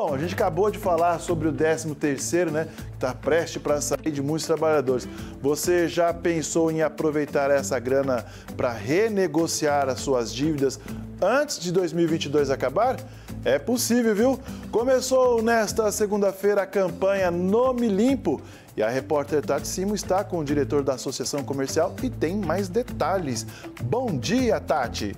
Bom, a gente acabou de falar sobre o 13º, né, que está prestes para sair de muitos trabalhadores. Você já pensou em aproveitar essa grana para renegociar as suas dívidas antes de 2022 acabar? É possível, viu? Começou nesta segunda-feira a campanha Nome Limpo e a repórter Tati Simo está com o diretor da Associação Comercial e tem mais detalhes. Bom dia, Tati!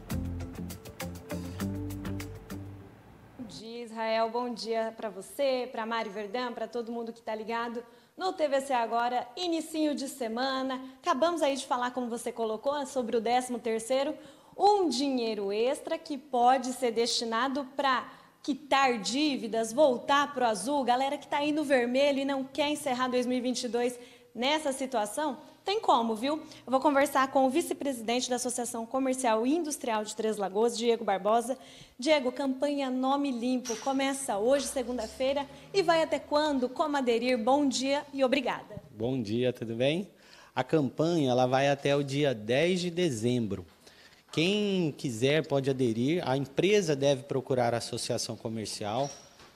Rafael, bom dia para você, para Mari Verdão, para todo mundo que está ligado no TVC Agora, inicinho de semana. Acabamos aí de falar, como você colocou, sobre o 13º, um dinheiro extra que pode ser destinado para quitar dívidas, voltar para o azul. Galera que está aí no vermelho e não quer encerrar 2022 nessa situação, tem como, viu? Eu vou conversar com o vice-presidente da Associação Comercial e Industrial de Três Lagoas, Diego Barbosa. Diego, campanha Nome Limpo começa hoje, segunda-feira, e vai até quando? Como aderir? Bom dia e obrigada. Bom dia, tudo bem? A campanha ela vai até o dia 10 de dezembro. Quem quiser pode aderir, a empresa deve procurar a associação comercial.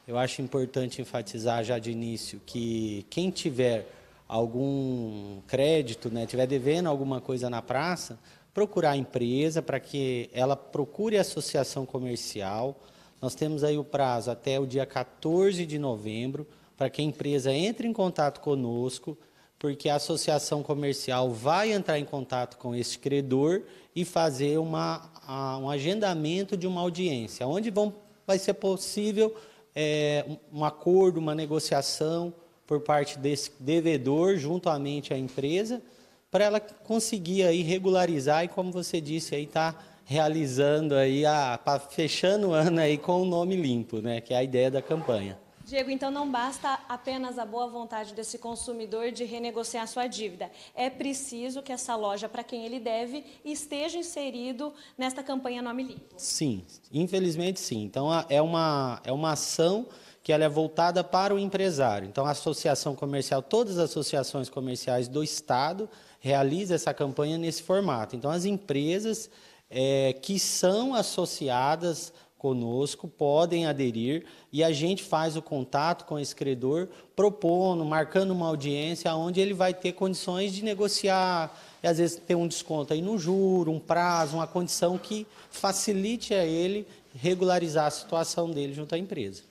Eu acho importante enfatizar já de início que quem tiver algum crédito, né, tiver devendo alguma coisa na praça, procurar a empresa para que ela procure a associação comercial. Nós temos aí o prazo até o dia 14 de novembro para que a empresa entre em contato conosco, porque a associação comercial vai entrar em contato com esse credor e fazer uma, a, um agendamento de uma audiência, onde vão, vai ser possível é, um acordo, uma negociação por parte desse devedor juntamente à empresa, para ela conseguir aí regularizar e como você disse aí tá realizando aí a fechando o ano aí com o nome limpo, né, que é a ideia da campanha. Diego, então não basta apenas a boa vontade desse consumidor de renegociar sua dívida. É preciso que essa loja, para quem ele deve, esteja inserido nesta campanha Nome Limpo. Sim, infelizmente sim. Então é uma, é uma ação que ela é voltada para o empresário. Então, a associação comercial, todas as associações comerciais do Estado realiza essa campanha nesse formato. Então, as empresas é, que são associadas conosco podem aderir e a gente faz o contato com esse credor, propondo, marcando uma audiência onde ele vai ter condições de negociar, e às vezes ter um desconto aí no juro, um prazo, uma condição que facilite a ele regularizar a situação dele junto à empresa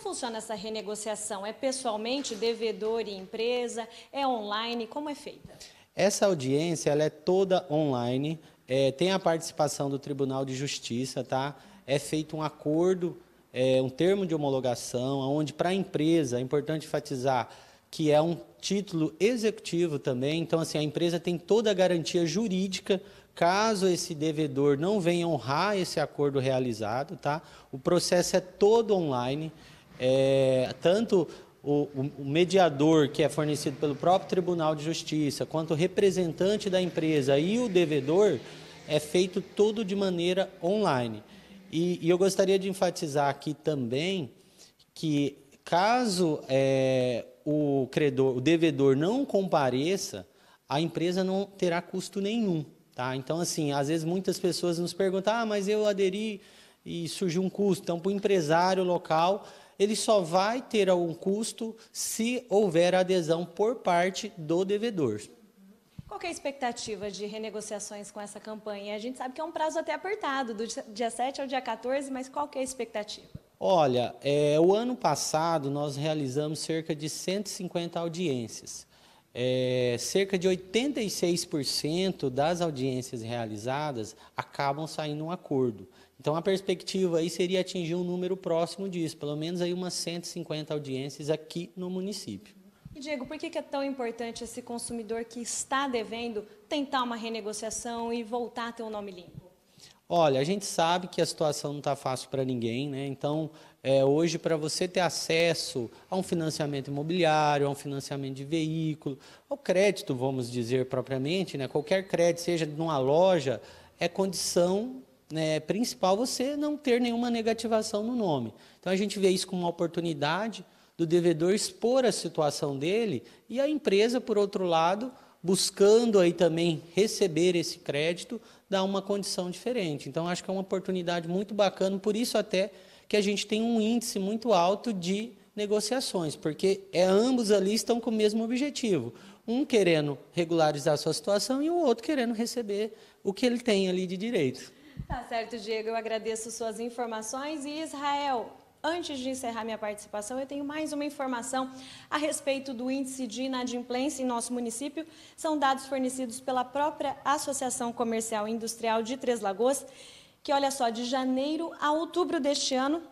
funciona essa renegociação? É pessoalmente, devedor e empresa? É online? Como é feita? Essa audiência ela é toda online, é, tem a participação do Tribunal de Justiça, tá? É feito um acordo, é, um termo de homologação, onde para a empresa, é importante enfatizar que é um título executivo também, então assim, a empresa tem toda a garantia jurídica caso esse devedor não venha honrar esse acordo realizado, tá? O processo é todo online é, tanto o, o, mediador que é fornecido pelo próprio Tribunal de Justiça, quanto o representante da empresa e o devedor, é feito tudo de maneira online. E, e eu gostaria de enfatizar aqui também que caso é, o credor, o devedor não compareça, a empresa não terá custo nenhum. Tá? Então, assim, às vezes muitas pessoas nos perguntam, ah, mas eu aderi e surgiu um custo. Então, para o empresário local, ele só vai ter algum custo se houver adesão por parte do devedor. Qual é a expectativa de renegociações com essa campanha? A gente sabe que é um prazo até apertado, do dia 7 ao dia 14, mas qual é a expectativa? Olha, é, o ano passado nós realizamos cerca de 150 audiências é, cerca de 86% das audiências realizadas acabam saindo um acordo. Então, a perspectiva aí seria atingir um número próximo disso, pelo menos aí umas 150 audiências aqui no município. E, Diego, por que é tão importante esse consumidor que está devendo tentar uma renegociação e voltar a ter o um nome limpo? Olha, a gente sabe que a situação não está fácil para ninguém, né? Então, é, hoje, para você ter acesso a um financiamento imobiliário, a um financiamento de veículo, ao crédito, vamos dizer propriamente, né? qualquer crédito, seja numa loja, é condição né, principal você não ter nenhuma negativação no nome. Então, a gente vê isso como uma oportunidade do devedor expor a situação dele e a empresa, por outro lado, buscando aí também receber esse crédito, dá uma condição diferente. Então, acho que é uma oportunidade muito bacana, por isso até que a gente tem um índice muito alto de negociações, porque é ambos ali estão com o mesmo objetivo, um querendo regularizar a sua situação e o outro querendo receber o que ele tem ali de direito. Tá certo, Diego. Eu agradeço suas informações. E Israel, Antes de encerrar minha participação, eu tenho mais uma informação a respeito do índice de inadimplência em nosso município. São dados fornecidos pela própria Associação Comercial e Industrial de Três Lagoas, que olha só, de janeiro a outubro deste ano,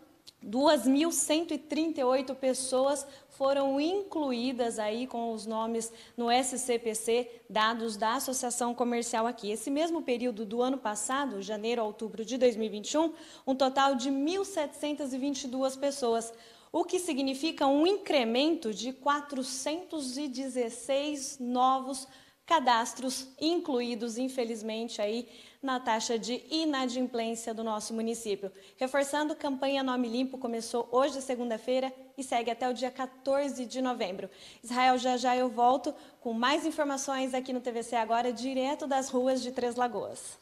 2.138 pessoas foram incluídas aí com os nomes no SCPC, dados da Associação Comercial aqui. Esse mesmo período do ano passado, janeiro a outubro de 2021, um total de 1.722 pessoas, o que significa um incremento de 416 novos cadastros incluídos, infelizmente, aí na taxa de inadimplência do nosso município. Reforçando, campanha Nome Limpo começou hoje, segunda-feira, e segue até o dia 14 de novembro. Israel, já já eu volto com mais informações aqui no TVC Agora, direto das ruas de Três Lagoas.